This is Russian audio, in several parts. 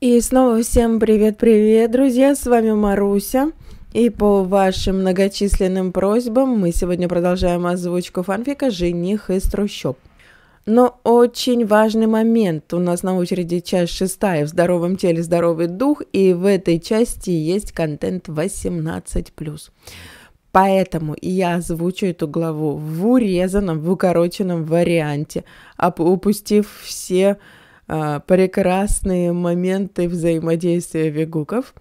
И снова всем привет-привет, друзья, с вами Маруся. И по вашим многочисленным просьбам мы сегодня продолжаем озвучку фанфика «Жених из трущоб». Но очень важный момент. У нас на очереди часть шестая «В здоровом теле здоровый дух», и в этой части есть контент 18+. Поэтому я озвучу эту главу в урезанном, в укороченном варианте, опустив все а, прекрасные моменты взаимодействия вегуков.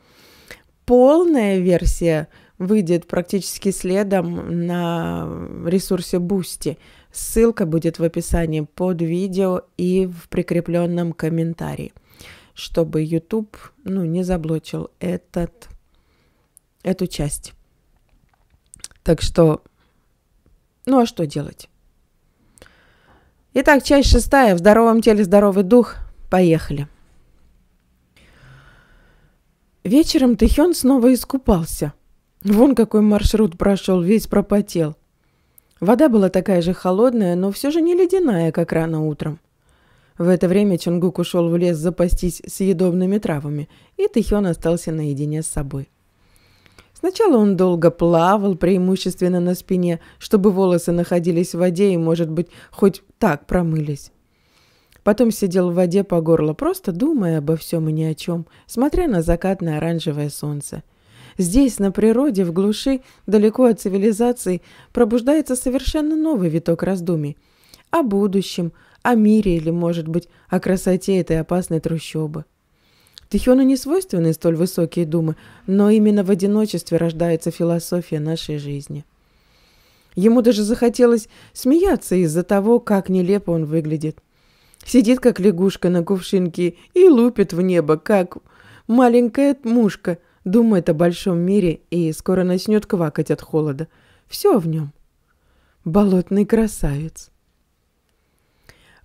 Полная версия выйдет практически следом на ресурсе Бусти. Ссылка будет в описании под видео и в прикрепленном комментарии, чтобы YouTube ну, не заблочил этот, эту часть. Так что, ну а что делать? Итак, часть шестая. В здоровом теле здоровый дух. Поехали. Вечером Тэхён снова искупался. Вон какой маршрут прошел, весь пропотел. Вода была такая же холодная, но все же не ледяная, как рано утром. В это время Чунгук ушел в лес запастись съедобными травами, и Тэхён остался наедине с собой. Сначала он долго плавал, преимущественно на спине, чтобы волосы находились в воде и, может быть, хоть так промылись. Потом сидел в воде по горло, просто думая обо всем и ни о чем, смотря на закатное оранжевое солнце. Здесь, на природе, в глуши, далеко от цивилизации, пробуждается совершенно новый виток раздумий. О будущем, о мире или, может быть, о красоте этой опасной трущобы. Тихону не свойственны столь высокие думы, но именно в одиночестве рождается философия нашей жизни. Ему даже захотелось смеяться из-за того, как нелепо он выглядит. Сидит, как лягушка на кувшинке, и лупит в небо, как маленькая мушка, думает о большом мире и скоро начнет квакать от холода. Все в нем. Болотный красавец.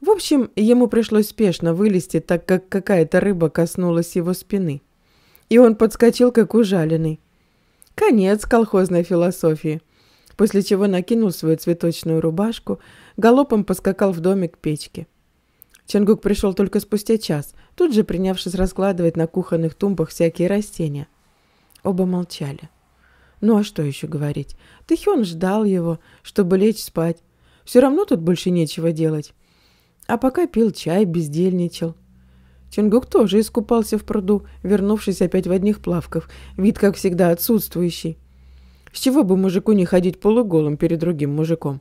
В общем, ему пришлось спешно вылезти, так как какая-то рыба коснулась его спины. И он подскочил, как ужаленный. Конец колхозной философии. После чего накинул свою цветочную рубашку, галопом поскакал в домик к печке. Чангук пришел только спустя час, тут же принявшись раскладывать на кухонных тумбах всякие растения. Оба молчали. Ну а что еще говорить? Тэхён ждал его, чтобы лечь спать. Все равно тут больше нечего делать. А пока пил чай, бездельничал. Чингук тоже искупался в пруду, вернувшись опять в одних плавках, вид, как всегда, отсутствующий. С чего бы мужику не ходить полуголым перед другим мужиком?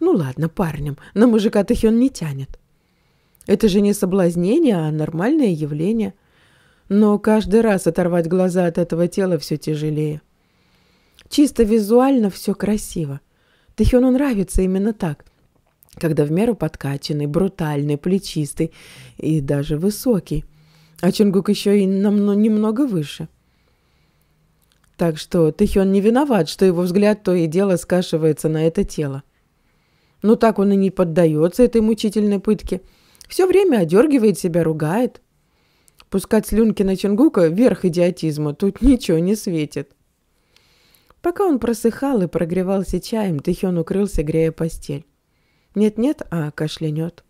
Ну ладно, парнем, на мужика Тахён не тянет. Это же не соблазнение, а нормальное явление. Но каждый раз оторвать глаза от этого тела все тяжелее. Чисто визуально все красиво. Тахёну нравится именно так, когда в меру подкачанный, брутальный, плечистый и даже высокий. А Чунгук еще и намного, ну, немного выше. Так что Тэхён не виноват, что его взгляд то и дело скашивается на это тело. Но ну так он и не поддается этой мучительной пытке. Все время одергивает себя, ругает. Пускать слюнки на Чунгука – верх идиотизма, тут ничего не светит. Пока он просыхал и прогревался чаем, Тэхён укрылся, грея постель. Нет-нет, а кашлянет.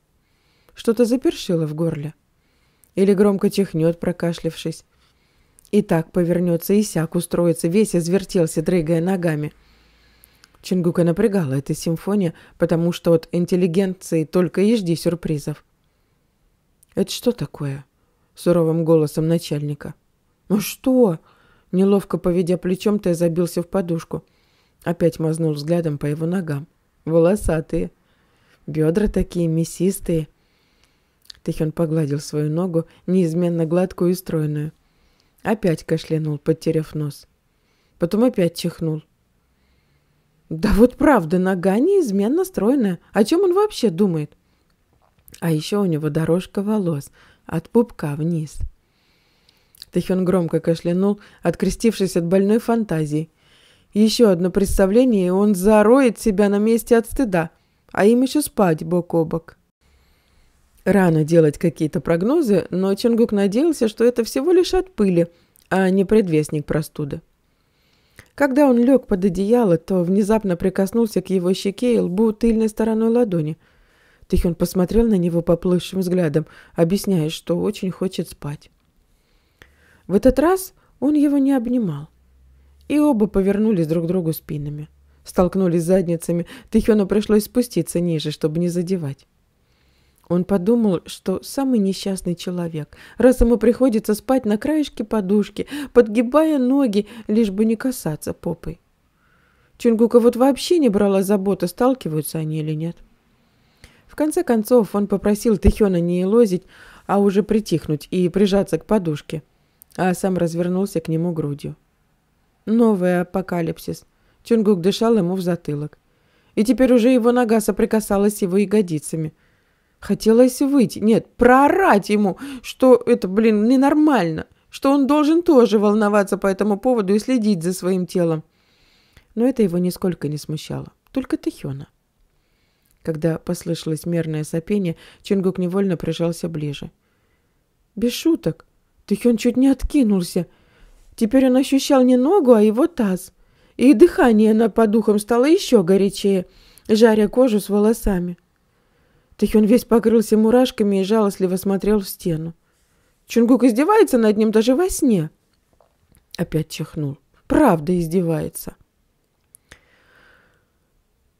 Что-то запершило в горле. Или громко чихнет, прокашлявшись. И так повернется, и сяк устроится, весь извертелся, дрыгая ногами. Чингука напрягала эта симфония, потому что от интеллигенции только и жди сюрпризов. «Это что такое?» — суровым голосом начальника. «Ну что?» — неловко поведя плечом, ты забился в подушку. Опять мазнул взглядом по его ногам. «Волосатые бедра такие мясистые. Тихон погладил свою ногу, неизменно гладкую и стройную. Опять кашлянул, потеряв нос. Потом опять чихнул. Да вот правда, нога неизменно стройная. О чем он вообще думает? А еще у него дорожка волос от пупка вниз. Тихон громко кашлянул, открестившись от больной фантазии. Еще одно представление, и он зароет себя на месте от стыда. А им еще спать бок о бок. Рано делать какие-то прогнозы, но Чонгук надеялся, что это всего лишь от пыли, а не предвестник простуды. Когда он лег под одеяло, то внезапно прикоснулся к его щеке и лбу тыльной стороной ладони. Тихон посмотрел на него поплывшим взглядом, объясняя, что очень хочет спать. В этот раз он его не обнимал, и оба повернулись друг к другу спинами столкнулись задницами, Тихону пришлось спуститься ниже, чтобы не задевать. Он подумал, что самый несчастный человек, раз ему приходится спать на краешке подушки, подгибая ноги, лишь бы не касаться попой. Чунгука вот вообще не брала заботы, сталкиваются они или нет. В конце концов, он попросил Тихона не лозить, а уже притихнуть и прижаться к подушке, а сам развернулся к нему грудью. Новый апокалипсис – Тюнгук дышал ему в затылок. И теперь уже его нога соприкасалась с его ягодицами. Хотелось выйти, нет, проорать ему, что это, блин, ненормально, что он должен тоже волноваться по этому поводу и следить за своим телом. Но это его нисколько не смущало, только Тихёна. Когда послышалось мерное сопение, Чингук невольно прижался ближе. Без шуток, Тихён чуть не откинулся. Теперь он ощущал не ногу, а его таз и дыхание на подухом стало еще горячее, жаря кожу с волосами. Тэхён весь покрылся мурашками и жалостливо смотрел в стену. Чунгук издевается над ним даже во сне. Опять чихнул. Правда издевается.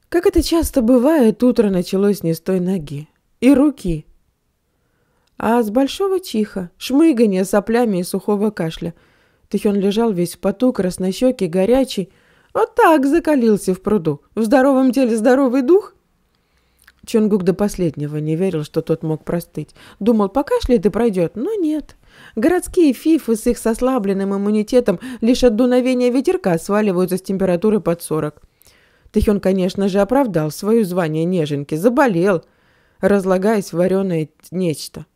Как это часто бывает, утро началось не с той ноги и руки, а с большого чиха, шмыгания, соплями и сухого кашля. Тэхён лежал весь в поту, краснощекий, горячий, вот так закалился в пруду. В здоровом теле здоровый дух. Чонгук до последнего не верил, что тот мог простыть. Думал, покашляет и пройдет, но нет. Городские фифы с их сослабленным иммунитетом лишь от дуновения ветерка сваливаются с температуры под 40. Тихен, конечно же, оправдал свое звание неженки, заболел, разлагаясь в вареное нечто.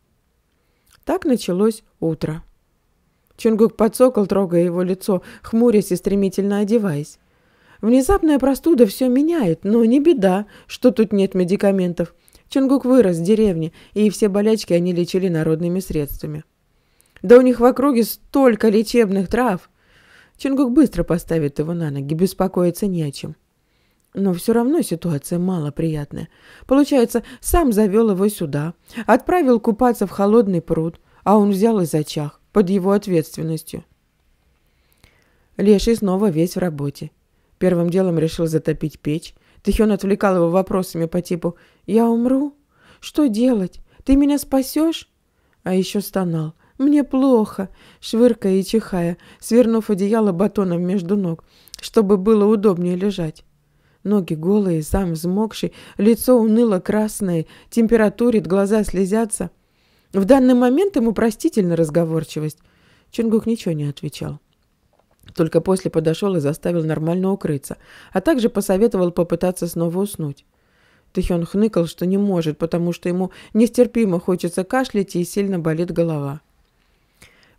Так началось утро. Чунгук подсокол, трогая его лицо, хмурясь и стремительно одеваясь. Внезапная простуда все меняет, но не беда, что тут нет медикаментов. Чунгук вырос в деревне, и все болячки они лечили народными средствами. Да у них в округе столько лечебных трав. Чунгук быстро поставит его на ноги, беспокоиться не о чем. Но все равно ситуация малоприятная. Получается, сам завел его сюда, отправил купаться в холодный пруд, а он взял и зачах под его ответственностью. Леший снова весь в работе. Первым делом решил затопить печь. Тихен отвлекал его вопросами по типу «Я умру? Что делать? Ты меня спасешь?» А еще стонал. «Мне плохо!» Швыркая и чихая, свернув одеяло батоном между ног, чтобы было удобнее лежать. Ноги голые, сам взмокший, лицо уныло красное, температурит, глаза слезятся – в данный момент ему простительна разговорчивость. Чунгук ничего не отвечал. Только после подошел и заставил нормально укрыться, а также посоветовал попытаться снова уснуть. Тэхён хныкал, что не может, потому что ему нестерпимо хочется кашлять и сильно болит голова.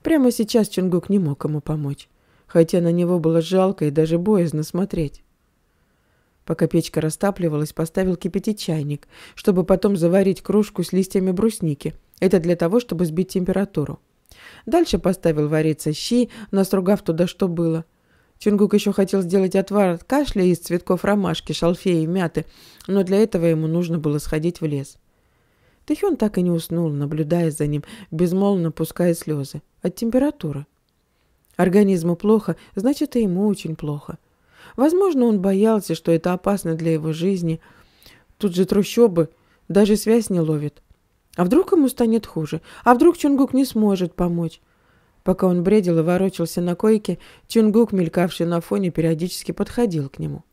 Прямо сейчас Чунгук не мог ему помочь, хотя на него было жалко и даже боязно смотреть. Пока печка растапливалась, поставил кипятить чайник, чтобы потом заварить кружку с листьями брусники – это для того, чтобы сбить температуру. Дальше поставил вариться щи, настругав туда, что было. Чунгук еще хотел сделать отвар от кашля из цветков ромашки, шалфея и мяты, но для этого ему нужно было сходить в лес. Тэхён так и не уснул, наблюдая за ним, безмолвно пуская слезы. От температуры. Организму плохо, значит, и ему очень плохо. Возможно, он боялся, что это опасно для его жизни. Тут же трущобы, даже связь не ловит. А вдруг ему станет хуже? А вдруг Чунгук не сможет помочь? Пока он бредил и ворочался на койке, Чунгук, мелькавший на фоне, периодически подходил к нему.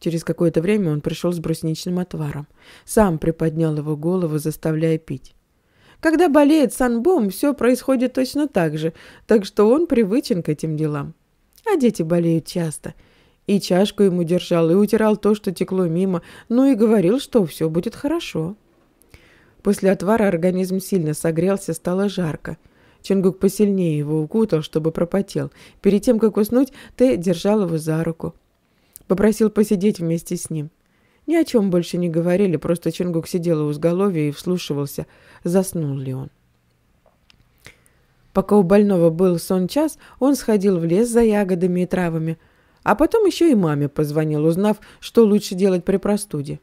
Через какое-то время он пришел с брусничным отваром. Сам приподнял его голову, заставляя пить. Когда болеет санбом, все происходит точно так же, так что он привычен к этим делам. А дети болеют часто. И чашку ему держал, и утирал то, что текло мимо, ну и говорил, что все будет хорошо. После отвара организм сильно согрелся, стало жарко. Чингук посильнее его укутал, чтобы пропотел. Перед тем, как уснуть, Тэ держал его за руку. Попросил посидеть вместе с ним. Ни о чем больше не говорили, просто Чингук сидел у изголовья и вслушивался, заснул ли он. Пока у больного был сон час, он сходил в лес за ягодами и травами, а потом еще и маме позвонил, узнав, что лучше делать при простуде.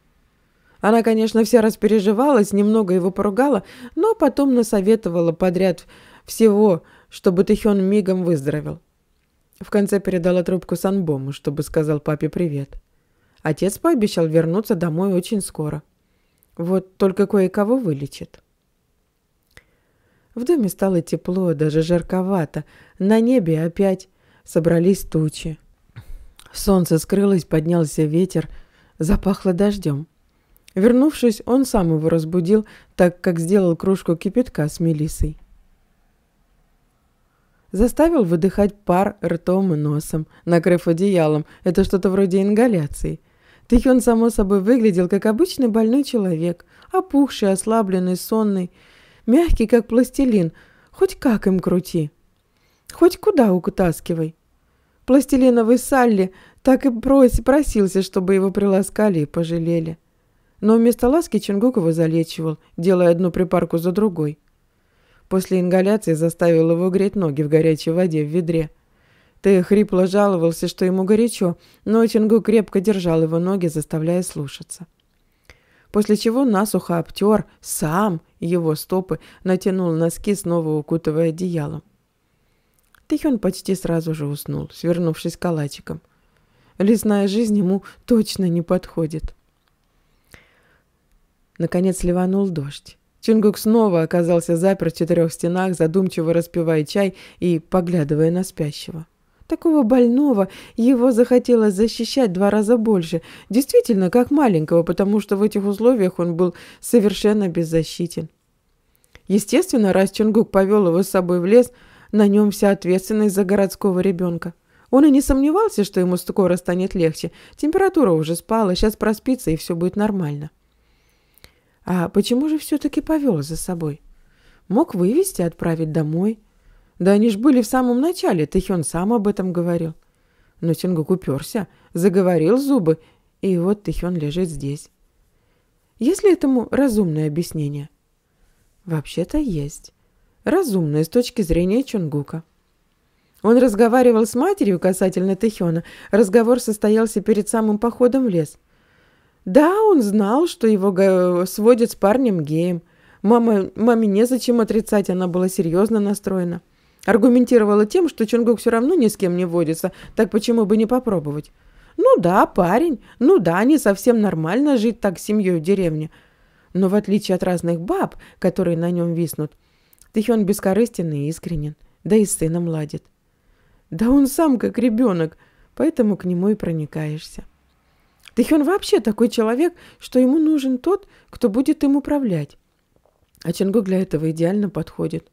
Она, конечно, вся распереживалась, немного его поругала, но потом насоветовала подряд всего, чтобы Тэхён мигом выздоровел. В конце передала трубку Санбому, чтобы сказал папе привет. Отец пообещал вернуться домой очень скоро. Вот только кое-кого вылечит. В доме стало тепло, даже жарковато. На небе опять собрались тучи. Солнце скрылось, поднялся ветер, запахло дождем. Вернувшись, он сам его разбудил, так как сделал кружку кипятка с мелисой. Заставил выдыхать пар ртом и носом, накрыв одеялом. Это что-то вроде ингаляции. Тихон само собой, выглядел как обычный больной человек, опухший, ослабленный, сонный, мягкий, как пластилин, хоть как им крути, хоть куда укутаскивай. Пластилиновый Салли так и просился, чтобы его приласкали и пожалели. Но вместо ласки Чингук его залечивал, делая одну припарку за другой. После ингаляции заставил его греть ноги в горячей воде в ведре. Ты хрипло жаловался, что ему горячо, но Чингук крепко держал его ноги, заставляя слушаться. После чего насухо обтер сам его стопы, натянул носки, снова укутывая одеялом. Тихон почти сразу же уснул, свернувшись калачиком. Лесная жизнь ему точно не подходит. Наконец ливанул дождь. Чунгук снова оказался запер в четырех стенах, задумчиво распивая чай и поглядывая на спящего. Такого больного его захотелось защищать два раза больше. Действительно, как маленького, потому что в этих условиях он был совершенно беззащитен. Естественно, раз Чунгук повел его с собой в лес, на нем вся ответственность за городского ребенка. Он и не сомневался, что ему скоро станет легче. Температура уже спала, сейчас проспится, и все будет нормально. А почему же все-таки повел за собой? Мог вывести, отправить домой. Да они ж были в самом начале, Тэхён сам об этом говорил. Но Сингук уперся, заговорил зубы, и вот Тэхён лежит здесь. Есть ли этому разумное объяснение? Вообще-то есть. Разумное с точки зрения Чунгука. Он разговаривал с матерью касательно Тэхёна. Разговор состоялся перед самым походом в лес. Да, он знал, что его сводят с парнем геем. Мама, маме незачем отрицать, она была серьезно настроена. Аргументировала тем, что Чонгук все равно ни с кем не водится, так почему бы не попробовать? Ну да, парень, ну да, не совсем нормально жить так с семьей в деревне. Но в отличие от разных баб, которые на нем виснут, Тэхён бескорыстен и искренен, да и с сыном ладит. Да он сам как ребенок, поэтому к нему и проникаешься. Тэхён вообще такой человек, что ему нужен тот, кто будет им управлять. А Чангук для этого идеально подходит.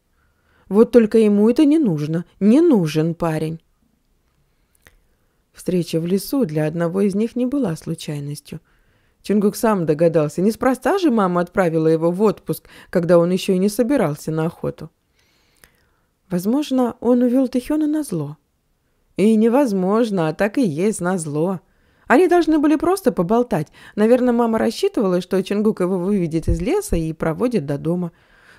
Вот только ему это не нужно. Не нужен парень. Встреча в лесу для одного из них не была случайностью. Чунгук сам догадался, неспроста же мама отправила его в отпуск, когда он еще и не собирался на охоту. Возможно, он увел Тэхёна на зло. И невозможно, а так и есть на зло. Они должны были просто поболтать. Наверное, мама рассчитывала, что Чингук его выведет из леса и проводит до дома.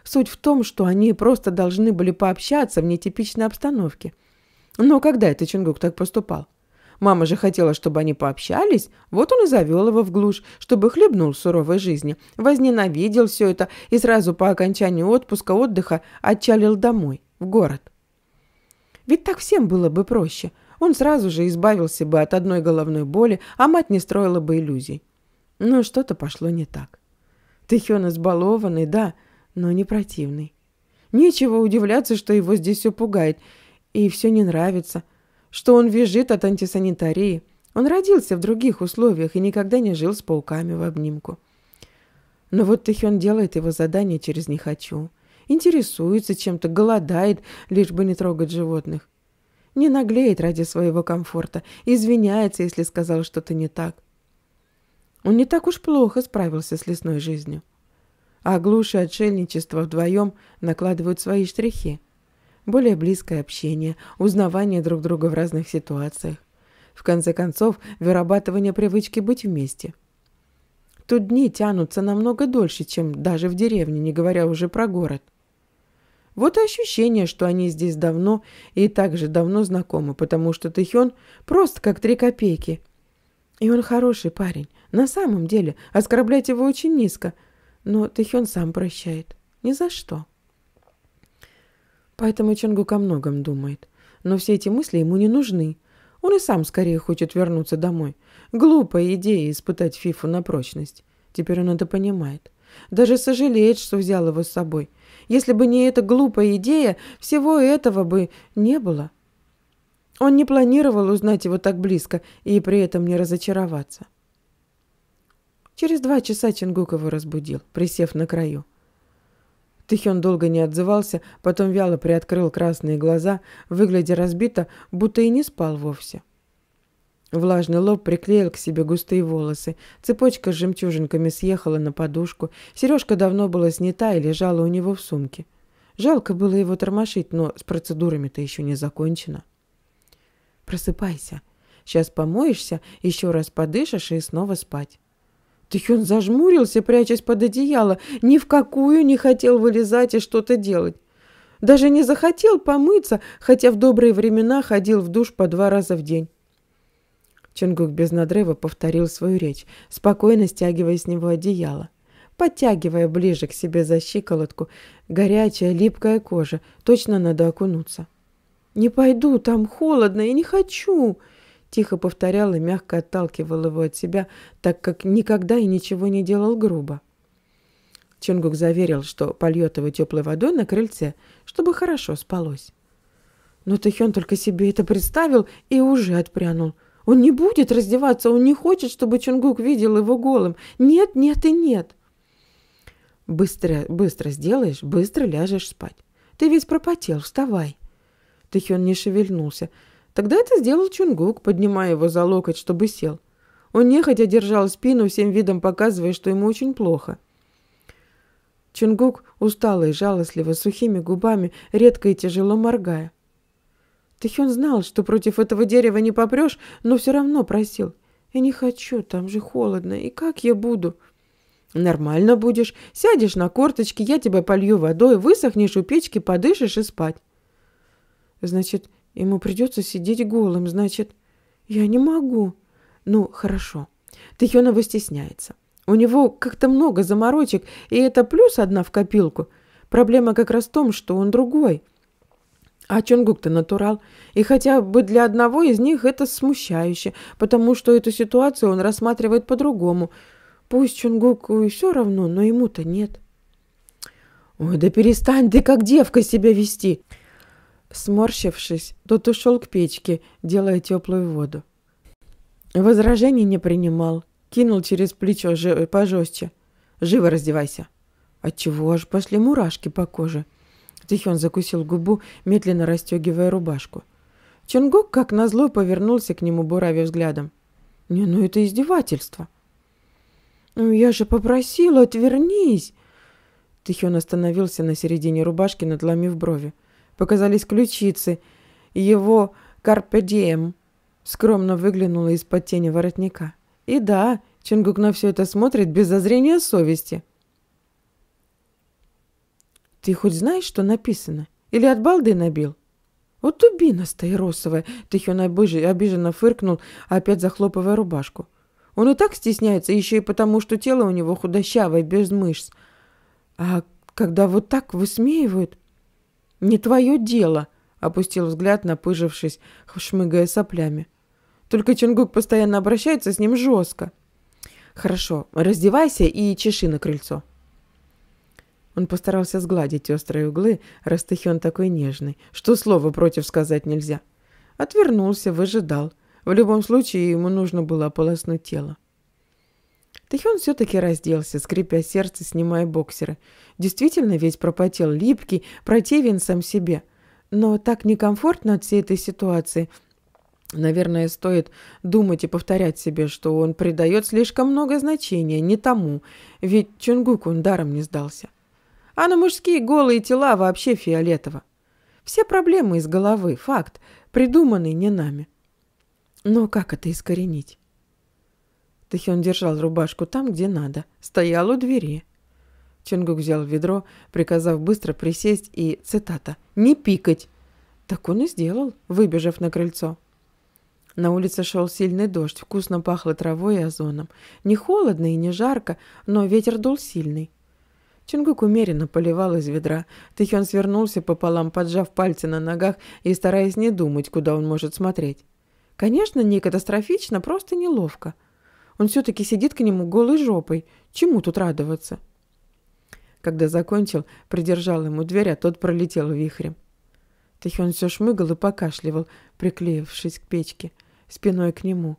Суть в том, что они просто должны были пообщаться в нетипичной обстановке. Но когда это Чингук так поступал? Мама же хотела, чтобы они пообщались, вот он и завел его в глушь, чтобы хлебнул суровой жизни, возненавидел все это и сразу по окончанию отпуска, отдыха отчалил домой, в город. Ведь так всем было бы проще – он сразу же избавился бы от одной головной боли, а мать не строила бы иллюзий. Но что-то пошло не так. Тэхён избалованный, да, но не противный. Нечего удивляться, что его здесь все пугает и все не нравится, что он визжит от антисанитарии. Он родился в других условиях и никогда не жил с пауками в обнимку. Но вот Тэхён делает его задание через «не хочу». Интересуется чем-то, голодает, лишь бы не трогать животных не наглеет ради своего комфорта, извиняется, если сказал что-то не так. Он не так уж плохо справился с лесной жизнью. А глуши отшельничество вдвоем накладывают свои штрихи. Более близкое общение, узнавание друг друга в разных ситуациях. В конце концов, вырабатывание привычки быть вместе. Тут дни тянутся намного дольше, чем даже в деревне, не говоря уже про город. Вот и ощущение, что они здесь давно и также давно знакомы, потому что Тэхён просто как три копейки. И он хороший парень, на самом деле, оскорблять его очень низко. Но Тэхён сам прощает. Ни за что. Поэтому Чонгук о многом думает. Но все эти мысли ему не нужны. Он и сам скорее хочет вернуться домой. Глупая идея испытать Фифу на прочность. Теперь он это понимает. Даже сожалеет, что взял его с собой – если бы не эта глупая идея, всего этого бы не было. Он не планировал узнать его так близко и при этом не разочароваться. Через два часа Чингук его разбудил, присев на краю. Тыхён долго не отзывался, потом вяло приоткрыл красные глаза, выглядя разбито, будто и не спал вовсе. — Влажный лоб приклеил к себе густые волосы. Цепочка с жемчужинками съехала на подушку. Сережка давно была снята и лежала у него в сумке. Жалко было его тормошить, но с процедурами-то еще не закончено. «Просыпайся. Сейчас помоешься, еще раз подышишь и снова спать». Тихен зажмурился, прячась под одеяло. Ни в какую не хотел вылезать и что-то делать. Даже не захотел помыться, хотя в добрые времена ходил в душ по два раза в день. Чунгук без надрыва повторил свою речь, спокойно стягивая с него одеяло. Подтягивая ближе к себе за щиколотку, горячая липкая кожа, точно надо окунуться. «Не пойду, там холодно, я не хочу!» Тихо повторял и мягко отталкивал его от себя, так как никогда и ничего не делал грубо. Чунгук заверил, что польет его теплой водой на крыльце, чтобы хорошо спалось. Но «Ну Тэхён только себе это представил и уже отпрянул – он не будет раздеваться, он не хочет, чтобы Чунгук видел его голым. Нет, нет и нет. Быстро, быстро сделаешь, быстро ляжешь спать. Ты весь пропотел, вставай. Тэхён не шевельнулся. Тогда это сделал Чунгук, поднимая его за локоть, чтобы сел. Он нехотя держал спину, всем видом показывая, что ему очень плохо. Чунгук, устало и жалостливо, сухими губами, редко и тяжело моргая, Тэхён знал, что против этого дерева не попрешь, но все равно просил. «Я не хочу, там же холодно, и как я буду?» «Нормально будешь. Сядешь на корточки, я тебя полью водой, высохнешь у печки, подышишь и спать». «Значит, ему придется сидеть голым, значит...» «Я не могу». «Ну, хорошо. Тэхёнова стесняется. У него как-то много заморочек, и это плюс одна в копилку. Проблема как раз в том, что он другой». А Чонгук-то натурал. И хотя бы для одного из них это смущающе, потому что эту ситуацию он рассматривает по-другому. Пусть Чонгуку и все равно, но ему-то нет. «Ой, да перестань ты как девка себя вести!» Сморщившись, тот ушел к печке, делая теплую воду. Возражений не принимал. Кинул через плечо жи пожестче. «Живо раздевайся!» Отчего аж пошли мурашки по коже. Тихион закусил губу, медленно расстегивая рубашку. Чонгук, как назло, повернулся к нему, буравя взглядом. «Не, ну это издевательство!» «Ну я же попросила, отвернись!» Тихион остановился на середине рубашки, надломив брови. Показались ключицы. Его «Карпедием» скромно выглянула из-под тени воротника. «И да, Чонгук на все это смотрит без зазрения совести!» Ты хоть знаешь, что написано? Или от балды набил? Вот дубина стаиросовая, Тихон обиженно фыркнул, опять захлопывая рубашку. Он и так стесняется, еще и потому, что тело у него худощавое, без мышц. А когда вот так высмеивают... «Не твое дело», — опустил взгляд, напыжившись, шмыгая соплями. Только Чунгук постоянно обращается с ним жестко. «Хорошо, раздевайся и чеши на крыльцо». Он постарался сгладить острые углы, раз такой нежный, что слова против сказать нельзя. Отвернулся, выжидал. В любом случае ему нужно было ополоснуть тело. Тахион все-таки разделся, скрипя сердце, снимая боксеры. Действительно, весь пропотел, липкий, противен сам себе. Но так некомфортно от всей этой ситуации. Наверное, стоит думать и повторять себе, что он придает слишком много значения, не тому. Ведь Чунгук он даром не сдался а на мужские голые тела вообще фиолетово. Все проблемы из головы, факт, придуманный не нами. Но как это искоренить? Тэхён держал рубашку там, где надо, стоял у двери. Чонгук взял ведро, приказав быстро присесть и, цитата, «не пикать». Так он и сделал, выбежав на крыльцо. На улице шел сильный дождь, вкусно пахло травой и озоном. Не холодно и не жарко, но ветер дул сильный. Чингук умеренно поливал из ведра. Тихён свернулся пополам, поджав пальцы на ногах и стараясь не думать, куда он может смотреть. Конечно, не катастрофично, просто неловко. Он все-таки сидит к нему голой жопой. Чему тут радоваться? Когда закончил, придержал ему дверь, а тот пролетел вихрем. Тихён все шмыгал и покашливал, приклеившись к печке, спиной к нему.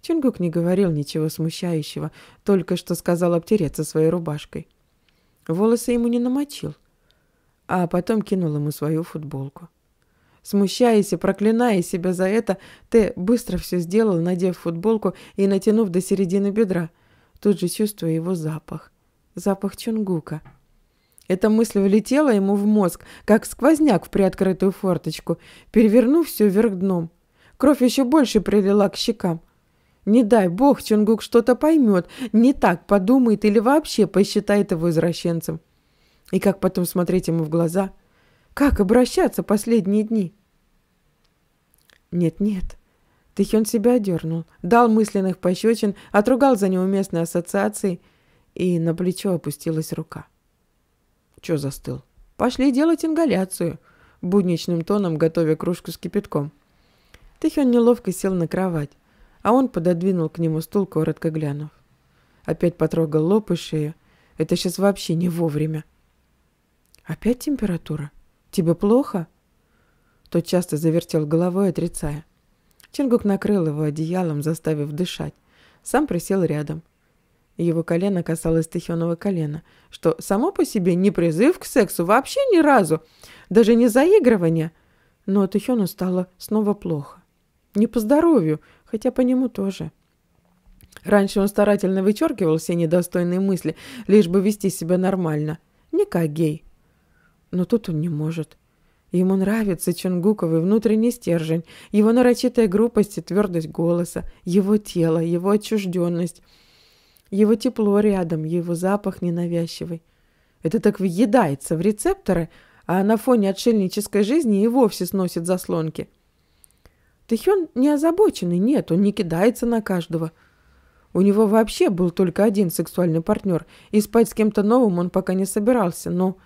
Чингук не говорил ничего смущающего, только что сказал обтереться своей рубашкой. Волосы ему не намочил, а потом кинул ему свою футболку. Смущаясь и проклиная себя за это, ты быстро все сделал, надев футболку и натянув до середины бедра, тут же чувствуя его запах. Запах Чунгука. Эта мысль влетела ему в мозг, как сквозняк в приоткрытую форточку, перевернув все вверх дном. Кровь еще больше прилила к щекам. Не дай бог, Чунгук что-то поймет, не так подумает или вообще посчитает его извращенцем. И как потом смотреть ему в глаза? Как обращаться последние дни? Нет-нет. Тихен себя одернул, дал мысленных пощечин, отругал за неуместные ассоциации, и на плечо опустилась рука. Че застыл? Пошли делать ингаляцию, будничным тоном готовя кружку с кипятком. Тихен неловко сел на кровать а он пододвинул к нему стул, коротко глянув. Опять потрогал лоб и шею. Это сейчас вообще не вовремя. «Опять температура? Тебе плохо?» Тот часто завертел головой, отрицая. Чингук накрыл его одеялом, заставив дышать. Сам присел рядом. Его колено касалось Тахионова колена, что само по себе не призыв к сексу вообще ни разу, даже не заигрывание. Но Тахиону стало снова плохо. Не по здоровью, хотя по нему тоже. Раньше он старательно вычеркивал все недостойные мысли, лишь бы вести себя нормально. Не как гей. Но тут он не может. Ему нравится Чунгуковый внутренний стержень, его нарочитая грубость и твердость голоса, его тело, его отчужденность, его тепло рядом, его запах ненавязчивый. Это так въедается в рецепторы, а на фоне отшельнической жизни и вовсе сносит заслонки. Тэхён не озабоченный, нет, он не кидается на каждого. У него вообще был только один сексуальный партнер, и спать с кем-то новым он пока не собирался, но...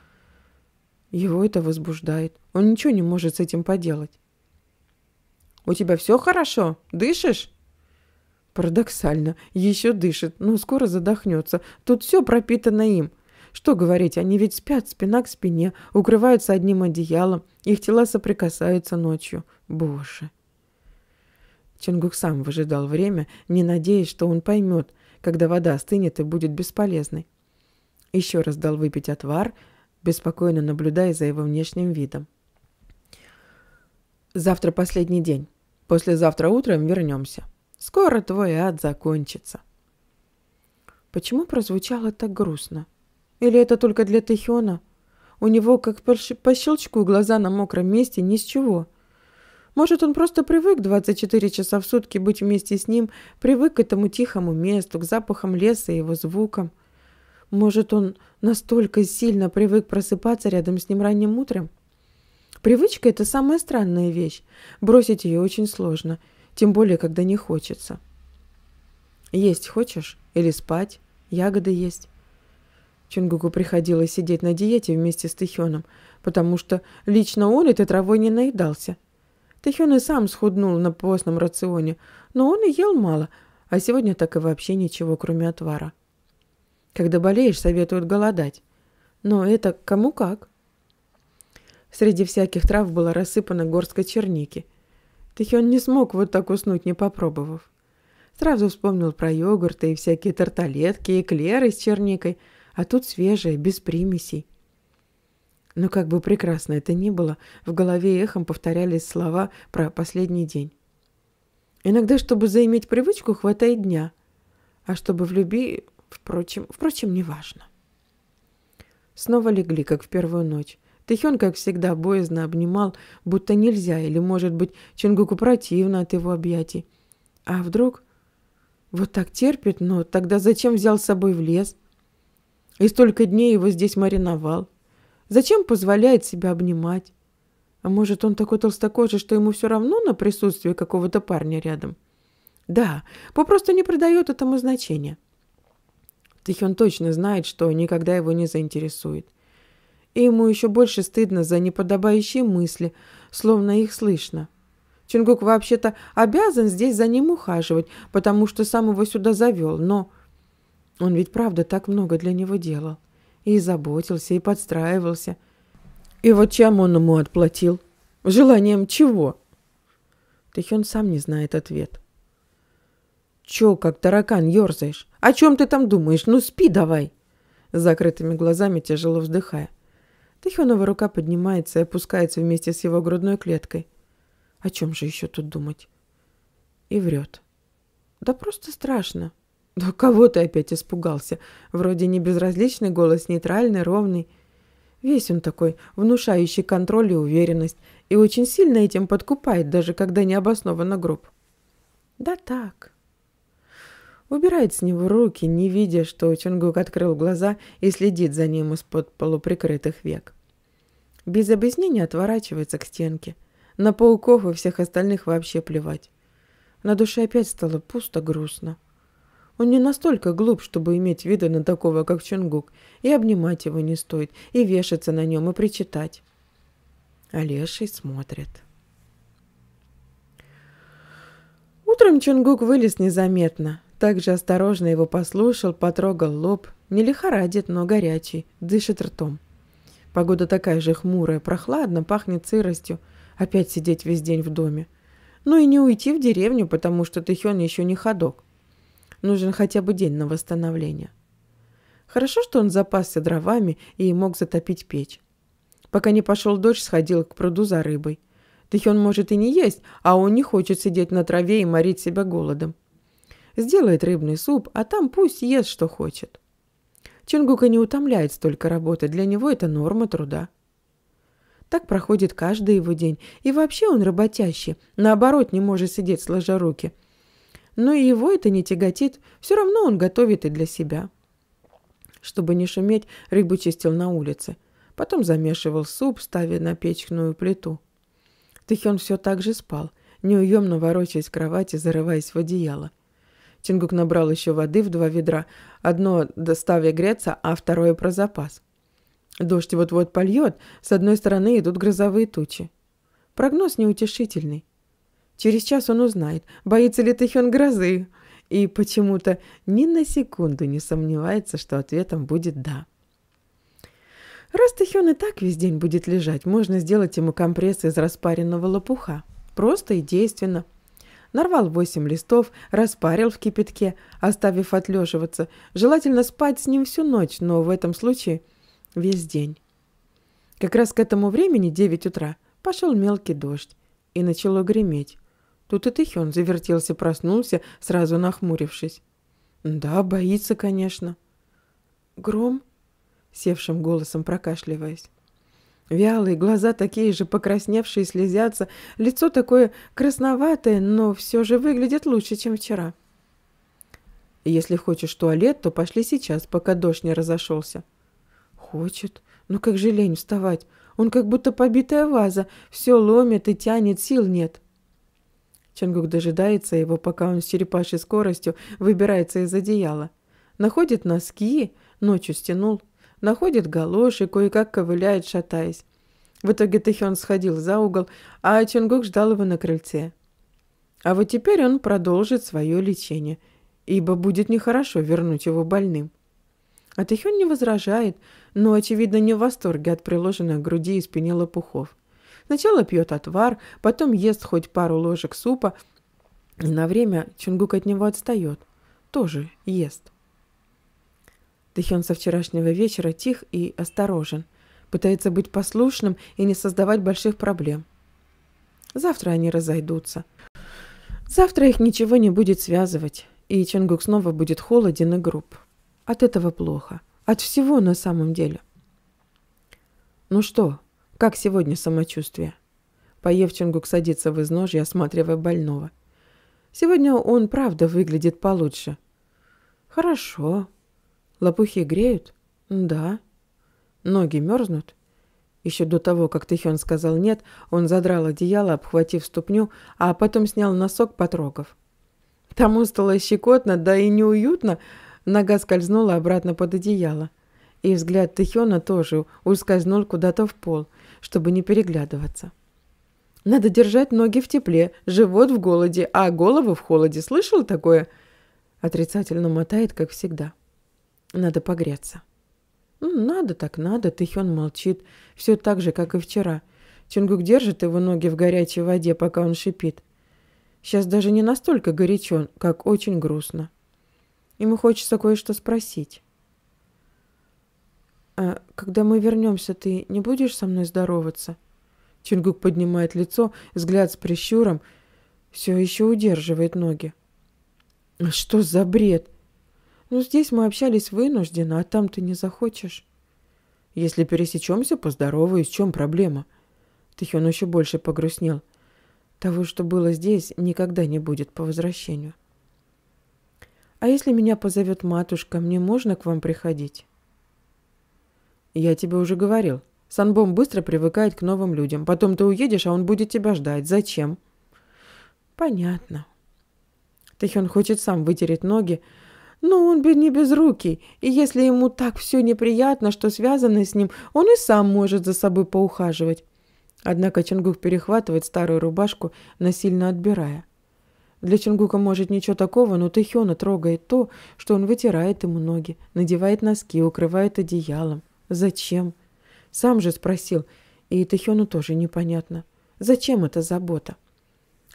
Его это возбуждает. Он ничего не может с этим поделать. «У тебя все хорошо? Дышишь?» Парадоксально. Еще дышит, но скоро задохнется. Тут все пропитано им. Что говорить, они ведь спят спина к спине, укрываются одним одеялом, их тела соприкасаются ночью. Боже. Чонгук сам выжидал время, не надеясь, что он поймет, когда вода остынет и будет бесполезной. Еще раз дал выпить отвар, беспокойно наблюдая за его внешним видом. «Завтра последний день. Послезавтра утром вернемся. Скоро твой ад закончится». Почему прозвучало так грустно? Или это только для Тэхиона? У него, как по щелчку, глаза на мокром месте ни с чего – может, он просто привык 24 часа в сутки быть вместе с ним, привык к этому тихому месту, к запахам леса и его звукам. Может, он настолько сильно привык просыпаться рядом с ним ранним утром? Привычка – это самая странная вещь. Бросить ее очень сложно, тем более, когда не хочется. Есть хочешь? Или спать? Ягоды есть. Чунгуку приходилось сидеть на диете вместе с Тихёном, потому что лично он этой травой не наедался – Тэхён и сам схуднул на постном рационе, но он и ел мало, а сегодня так и вообще ничего, кроме отвара. Когда болеешь, советуют голодать. Но это кому как. Среди всяких трав была рассыпана горстка черники. Тэхён не смог вот так уснуть, не попробовав. Сразу вспомнил про йогурты и всякие тарталетки, эклеры с черникой, а тут свежие, без примесей. Но ну, как бы прекрасно это ни было, в голове эхом повторялись слова про последний день. Иногда, чтобы заиметь привычку, хватает дня, а чтобы в любви, впрочем, впрочем, не важно. Снова легли, как в первую ночь. Тэхён, как всегда, боязно обнимал, будто нельзя, или, может быть, Чингуку противно от его объятий. А вдруг вот так терпит, но тогда зачем взял с собой в лес? И столько дней его здесь мариновал. Зачем позволяет себя обнимать? А может, он такой толстокожий, что ему все равно на присутствие какого-то парня рядом? Да, попросту не придает этому значения. Тихион точно знает, что никогда его не заинтересует. И ему еще больше стыдно за неподобающие мысли, словно их слышно. Чингук вообще-то обязан здесь за ним ухаживать, потому что сам его сюда завел, но... Он ведь правда так много для него делал. И заботился, и подстраивался. И вот чем он ему отплатил? Желанием чего? Тэхён сам не знает ответ. Чё, как таракан, ёрзаешь? О чём ты там думаешь? Ну спи давай! С закрытыми глазами тяжело вздыхая. Тэхёнова рука поднимается и опускается вместе с его грудной клеткой. О чём же ещё тут думать? И врет. Да просто страшно. «Да кого ты опять испугался? Вроде не безразличный голос, нейтральный, ровный». Весь он такой, внушающий контроль и уверенность, и очень сильно этим подкупает, даже когда необоснованно груб. «Да так». Убирает с него руки, не видя, что Чонгук открыл глаза и следит за ним из-под полуприкрытых век. Без объяснения отворачивается к стенке. На пауков и всех остальных вообще плевать. На душе опять стало пусто грустно. Он не настолько глуп, чтобы иметь виды на такого, как Чунгук, и обнимать его не стоит, и вешаться на нем, и причитать. А смотрит. Утром Чунгук вылез незаметно. Также осторожно его послушал, потрогал лоб. Не лихорадит, но горячий, дышит ртом. Погода такая же хмурая, прохладно, пахнет сыростью. Опять сидеть весь день в доме. Ну и не уйти в деревню, потому что Тэхён еще не ходок. Нужен хотя бы день на восстановление. Хорошо, что он запасся дровами и мог затопить печь. Пока не пошел дождь, сходил к пруду за рыбой. Тихион может и не есть, а он не хочет сидеть на траве и морить себя голодом. Сделает рыбный суп, а там пусть ест, что хочет. Чонгука не утомляет столько работы, для него это норма труда. Так проходит каждый его день, и вообще он работящий, наоборот, не может сидеть сложа руки – но и его это не тяготит, все равно он готовит и для себя. Чтобы не шуметь, рыбу чистил на улице. Потом замешивал суп, ставя на печную плиту. Тихион все так же спал, неуемно ворочаясь в кровати, зарываясь в одеяло. Чингук набрал еще воды в два ведра, одно доставя греться, а второе про запас. Дождь вот-вот польет, с одной стороны идут грозовые тучи. Прогноз неутешительный. Через час он узнает, боится ли Тэхён грозы. И почему-то ни на секунду не сомневается, что ответом будет «да». Раз Тэхён и так весь день будет лежать, можно сделать ему компресс из распаренного лопуха. Просто и действенно. Нарвал восемь листов, распарил в кипятке, оставив отлеживаться. Желательно спать с ним всю ночь, но в этом случае весь день. Как раз к этому времени, 9 утра, пошел мелкий дождь и начало греметь. Тут и Тэхён завертелся, проснулся, сразу нахмурившись. «Да, боится, конечно». «Гром?» — севшим голосом прокашливаясь. Вялые, глаза такие же, покрасневшие, слезятся, лицо такое красноватое, но все же выглядит лучше, чем вчера. «Если хочешь туалет, то пошли сейчас, пока дождь не разошелся». «Хочет? но ну как же лень вставать? Он как будто побитая ваза, все ломит и тянет, сил нет». Чонгук дожидается его, пока он с черепашей скоростью выбирается из одеяла. Находит носки, ночью стянул. Находит галоши, кое-как ковыляет, шатаясь. В итоге Тэхён сходил за угол, а Чонгук ждал его на крыльце. А вот теперь он продолжит свое лечение, ибо будет нехорошо вернуть его больным. А Тэхён не возражает, но, очевидно, не в восторге от приложенных к груди и спине лопухов. Сначала пьет отвар, потом ест хоть пару ложек супа, и на время Чунгук от него отстает. Тоже ест. Тэхён со вчерашнего вечера тих и осторожен. Пытается быть послушным и не создавать больших проблем. Завтра они разойдутся. Завтра их ничего не будет связывать, и Чонгук снова будет холоден и груб. От этого плохо. От всего на самом деле. «Ну что, как сегодня самочувствие? Поевченгук садится в изножье, осматривая больного. Сегодня он, правда, выглядит получше. Хорошо. Лопухи греют? Да. Ноги мерзнут? Еще до того, как Тихен сказал «нет», он задрал одеяло, обхватив ступню, а потом снял носок, потрогав. Тому стало щекотно, да и неуютно. Нога скользнула обратно под одеяло. И взгляд Тихена тоже ускользнул куда-то в пол – чтобы не переглядываться. Надо держать ноги в тепле, живот в голоде, а голову в холоде. Слышал такое? Отрицательно мотает, как всегда. Надо погреться. Надо так надо, Тэхён молчит. Все так же, как и вчера. Чунгук держит его ноги в горячей воде, пока он шипит. Сейчас даже не настолько горячо, как очень грустно. Ему хочется кое-что спросить. «А когда мы вернемся, ты не будешь со мной здороваться? Чингук поднимает лицо, взгляд с прищуром, все еще удерживает ноги. «А что за бред? Ну, здесь мы общались вынужденно, а там ты не захочешь. Если пересечемся, поздороваюсь, в чем проблема? Тихон еще больше погрустнел. Того, что было здесь, никогда не будет по возвращению. А если меня позовет матушка, мне можно к вам приходить? «Я тебе уже говорил. Санбом быстро привыкает к новым людям. Потом ты уедешь, а он будет тебя ждать. Зачем?» «Понятно». Тэхён хочет сам вытереть ноги, но он не руки. и если ему так все неприятно, что связано с ним, он и сам может за собой поухаживать. Однако Чонгук перехватывает старую рубашку, насильно отбирая. Для Чонгука может ничего такого, но Тэхёна трогает то, что он вытирает ему ноги, надевает носки, укрывает одеялом. Зачем? Сам же спросил, и Тахиону тоже непонятно. Зачем эта забота?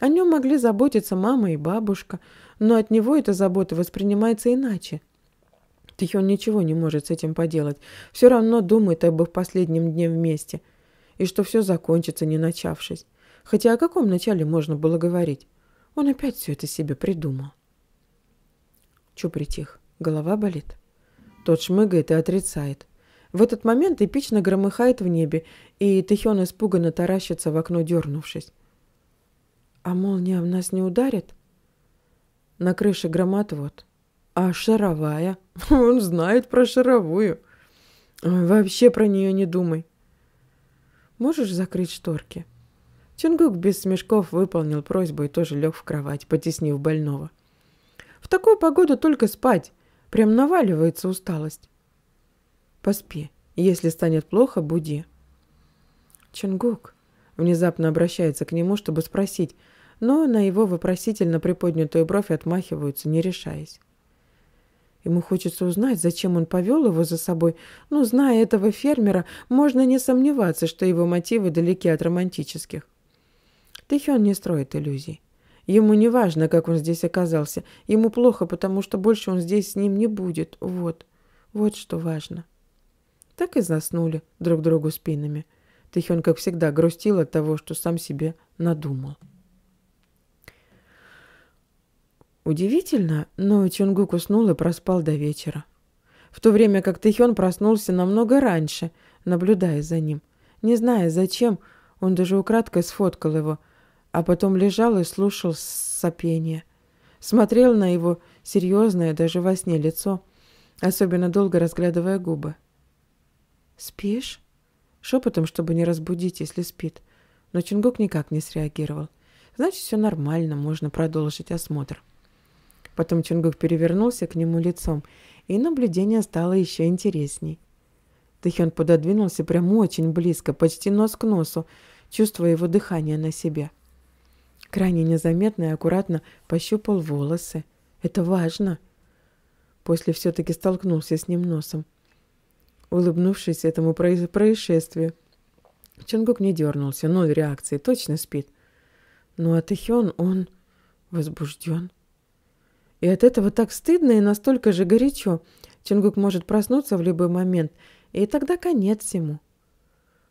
О нем могли заботиться мама и бабушка, но от него эта забота воспринимается иначе. Тихон ничего не может с этим поделать. Все равно думает об их последнем дне вместе. И что все закончится, не начавшись. Хотя о каком начале можно было говорить? Он опять все это себе придумал. Чу притих? Голова болит? Тот шмыгает и отрицает. В этот момент эпично громыхает в небе, и Тэхён испуганно таращится в окно, дернувшись. «А молния в нас не ударит?» «На крыше громад вот. А шаровая? Он знает про шаровую. Вообще про нее не думай. Можешь закрыть шторки?» Чунгук без смешков выполнил просьбу и тоже лег в кровать, потеснив больного. «В такую погоду только спать. Прям наваливается усталость». Поспи. Если станет плохо, буди. Чингук внезапно обращается к нему, чтобы спросить, но на его вопросительно приподнятую бровь отмахиваются, не решаясь. Ему хочется узнать, зачем он повел его за собой, но, зная этого фермера, можно не сомневаться, что его мотивы далеки от романтических. Тэхён не строит иллюзий. Ему не важно, как он здесь оказался. Ему плохо, потому что больше он здесь с ним не будет. Вот. Вот что важно так и заснули друг другу спинами. Тихон, как всегда, грустил от того, что сам себе надумал. Удивительно, но Тюнгук уснул и проспал до вечера. В то время как Тэхён проснулся намного раньше, наблюдая за ним. Не зная зачем, он даже украдкой сфоткал его, а потом лежал и слушал сопение. Смотрел на его серьезное даже во сне лицо, особенно долго разглядывая губы. «Спишь?» Шепотом, чтобы не разбудить, если спит. Но Чингук никак не среагировал. «Значит, все нормально, можно продолжить осмотр». Потом Чингук перевернулся к нему лицом, и наблюдение стало еще интересней. Тэхён пододвинулся прямо очень близко, почти нос к носу, чувствуя его дыхание на себе. Крайне незаметно и аккуратно пощупал волосы. Это важно. После все-таки столкнулся с ним носом улыбнувшись этому происшествию. Чонгук не дернулся, ноль реакции, точно спит. Ну а Тэхён он возбужден. И от этого так стыдно и настолько же горячо. Чонгук может проснуться в любой момент, и тогда конец ему.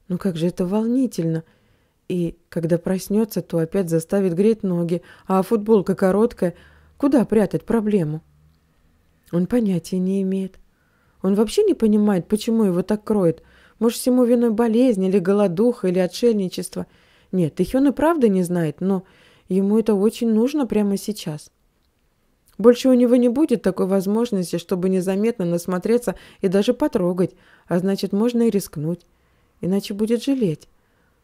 Ну как же это волнительно! И когда проснется, то опять заставит греть ноги, а футболка короткая. Куда прятать проблему? Он понятия не имеет. Он вообще не понимает, почему его так кроет. Может, всему виной болезнь или голодуха, или отшельничество. Нет, Ихён и правда не знает, но ему это очень нужно прямо сейчас. Больше у него не будет такой возможности, чтобы незаметно насмотреться и даже потрогать, а значит, можно и рискнуть. Иначе будет жалеть.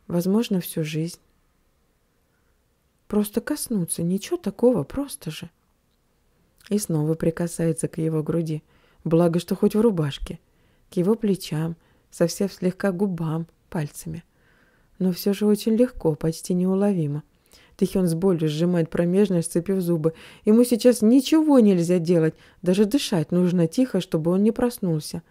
Возможно, всю жизнь. Просто коснуться, ничего такого, просто же. И снова прикасается к его груди – благо, что хоть в рубашке, к его плечам, совсем слегка губам, пальцами. Но все же очень легко, почти неуловимо. Тихион с болью сжимает промежность, сцепив зубы. Ему сейчас ничего нельзя делать, даже дышать нужно тихо, чтобы он не проснулся.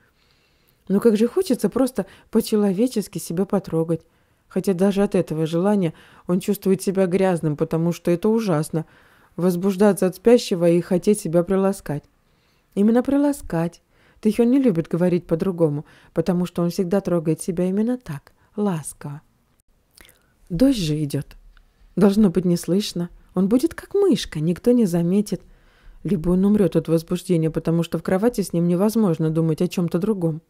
Но ну как же хочется просто по-человечески себя потрогать. Хотя даже от этого желания он чувствует себя грязным, потому что это ужасно. Возбуждаться от спящего и хотеть себя приласкать. Именно приласкать. Тэхён не любит говорить по-другому, потому что он всегда трогает себя именно так, ласково. Дождь же идет. Должно быть не слышно. Он будет как мышка, никто не заметит. Либо он умрет от возбуждения, потому что в кровати с ним невозможно думать о чем-то другом.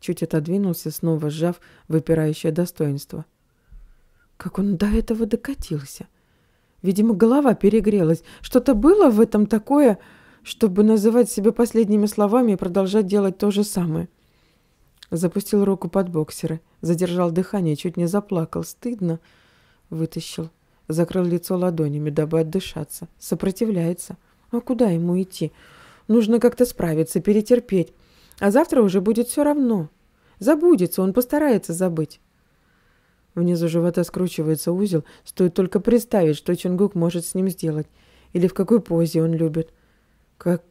Чуть отодвинулся, снова сжав выпирающее достоинство. Как он до этого докатился. Видимо, голова перегрелась. Что-то было в этом такое чтобы называть себя последними словами и продолжать делать то же самое. Запустил руку под боксеры, задержал дыхание, чуть не заплакал. Стыдно. Вытащил. Закрыл лицо ладонями, дабы отдышаться. Сопротивляется. А куда ему идти? Нужно как-то справиться, перетерпеть. А завтра уже будет все равно. Забудется, он постарается забыть. Внизу живота скручивается узел, стоит только представить, что Чунгук может с ним сделать. Или в какой позе он любит как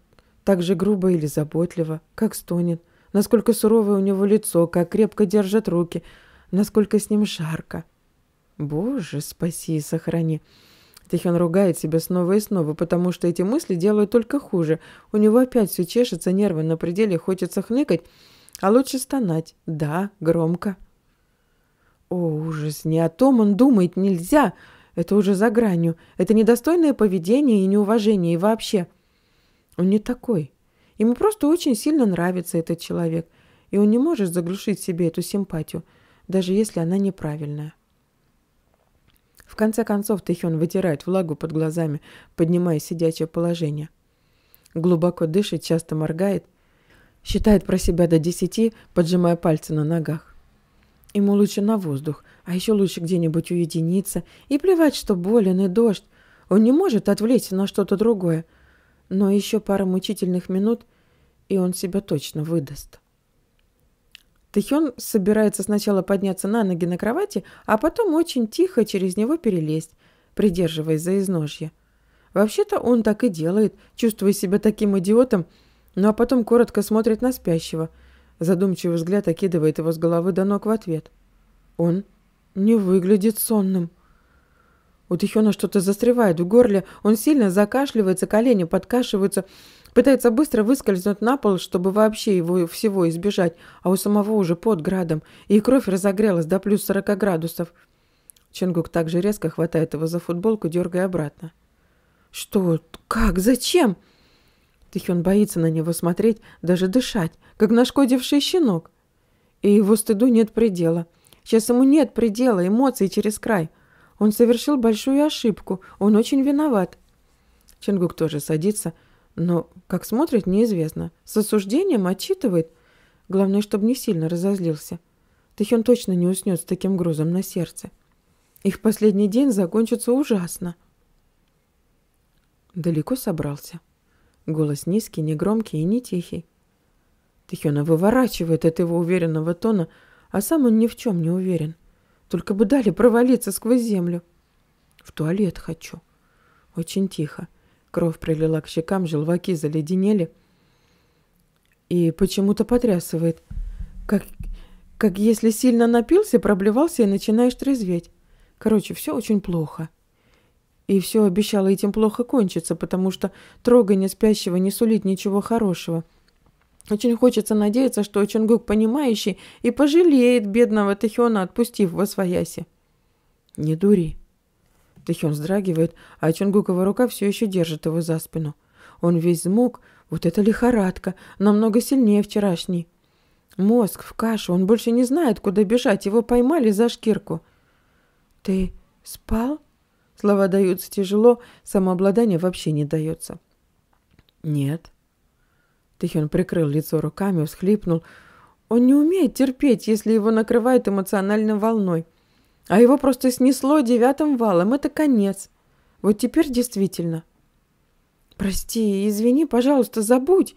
так же грубо или заботливо, как стонет, насколько суровое у него лицо, как крепко держат руки, насколько с ним жарко. Боже, спаси и сохрани. Тихен ругает себя снова и снова, потому что эти мысли делают только хуже. У него опять все чешется, нервы на пределе, хочется хныкать, а лучше стонать. Да, громко. О, ужас, не о том он думает, нельзя. Это уже за гранью. Это недостойное поведение и неуважение, и вообще... Он не такой. Ему просто очень сильно нравится этот человек, и он не может заглушить себе эту симпатию, даже если она неправильная. В конце концов Тэхён вытирает влагу под глазами, поднимая сидячее положение. Глубоко дышит, часто моргает, считает про себя до десяти, поджимая пальцы на ногах. Ему лучше на воздух, а еще лучше где-нибудь уединиться, и плевать, что болен и дождь. Он не может отвлечься на что-то другое – но еще пара мучительных минут, и он себя точно выдаст. Тэхён собирается сначала подняться на ноги на кровати, а потом очень тихо через него перелезть, придерживаясь за изножье. Вообще-то он так и делает, чувствуя себя таким идиотом, ну а потом коротко смотрит на спящего. Задумчивый взгляд окидывает его с головы до ног в ответ. Он не выглядит сонным. У Тихона что-то застревает в горле, он сильно закашливается, колени подкашиваются, пытается быстро выскользнуть на пол, чтобы вообще его всего избежать, а у самого уже под градом, и кровь разогрелась до плюс 40 градусов. Ченгук также резко хватает его за футболку, дергая обратно. «Что? Как? Зачем?» Тихон боится на него смотреть, даже дышать, как нашкодивший щенок. И его стыду нет предела. Сейчас ему нет предела, эмоций через край. Он совершил большую ошибку. Он очень виноват. Ченгук тоже садится, но как смотрит, неизвестно. С осуждением отчитывает. Главное, чтобы не сильно разозлился. Тэхён точно не уснет с таким грузом на сердце. Их последний день закончится ужасно. Далеко собрался. Голос низкий, негромкий и не тихий. Тэхёна выворачивает от его уверенного тона, а сам он ни в чем не уверен. — только бы дали провалиться сквозь землю. В туалет хочу. Очень тихо. Кровь прилила к щекам, желваки заледенели. И почему-то потрясывает. Как, как если сильно напился, проблевался и начинаешь трезветь. Короче, все очень плохо. И все обещало этим плохо кончиться, потому что трогание спящего не сулит ничего хорошего. — очень хочется надеяться, что Чонгук понимающий и пожалеет бедного Тэхёна, отпустив во свояси. «Не дури». Тэхён вздрагивает, а Чонгукова рука все еще держит его за спину. Он весь смог, вот эта лихорадка, намного сильнее вчерашней. Мозг в кашу, он больше не знает, куда бежать, его поймали за шкирку. «Ты спал?» Слова даются тяжело, самообладание вообще не дается. «Нет», Тихин прикрыл лицо руками, всхлипнул. Он не умеет терпеть, если его накрывает эмоциональной волной. А его просто снесло девятым валом. Это конец. Вот теперь действительно. «Прости, извини, пожалуйста, забудь!»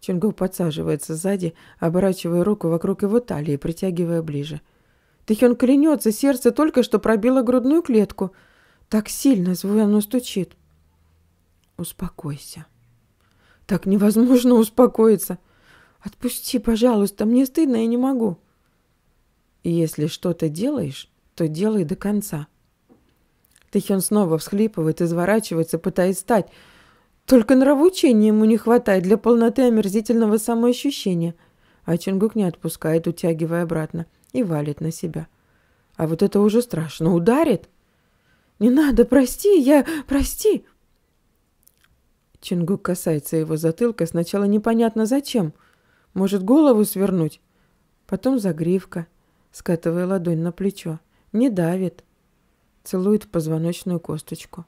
Чингу подсаживается сзади, оборачивая руку вокруг его талии, притягивая ближе. Тэхён клянется, сердце только что пробило грудную клетку. Так сильно звон стучит. «Успокойся», так невозможно успокоиться. Отпусти, пожалуйста, мне стыдно, я не могу. если что-то делаешь, то делай до конца. Тэхён снова всхлипывает, изворачивается, пытаясь встать. Только нравоучения ему не хватает для полноты омерзительного самоощущения. А Чингук не отпускает, утягивая обратно, и валит на себя. А вот это уже страшно. Ударит? «Не надо, прости, я... прости!» Чингук касается его затылка сначала непонятно зачем. Может, голову свернуть? Потом загривка, скатывая ладонь на плечо. Не давит. Целует позвоночную косточку.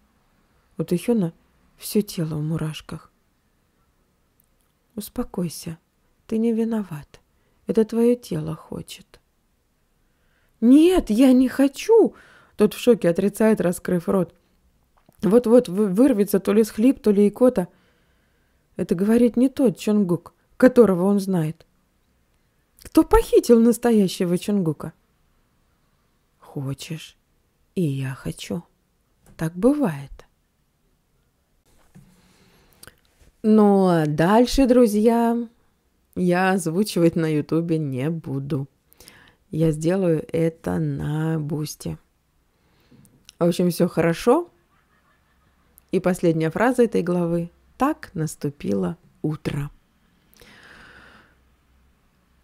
У Тихёна все тело в мурашках. «Успокойся, ты не виноват. Это твое тело хочет». «Нет, я не хочу!» Тот в шоке отрицает, раскрыв рот. Вот-вот вырвется то ли схлип, то ли икота. Это говорит не тот Чонгук, которого он знает. Кто похитил настоящего Чонгука? Хочешь, и я хочу. Так бывает. Но дальше, друзья, я озвучивать на ютубе не буду. Я сделаю это на бусте. В общем, все хорошо. И последняя фраза этой главы. Так наступило утро.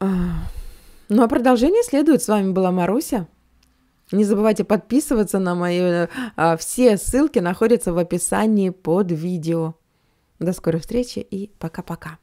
А, ну а продолжение следует. С вами была Маруся. Не забывайте подписываться на мои... А, все ссылки находятся в описании под видео. До скорой встречи и пока-пока.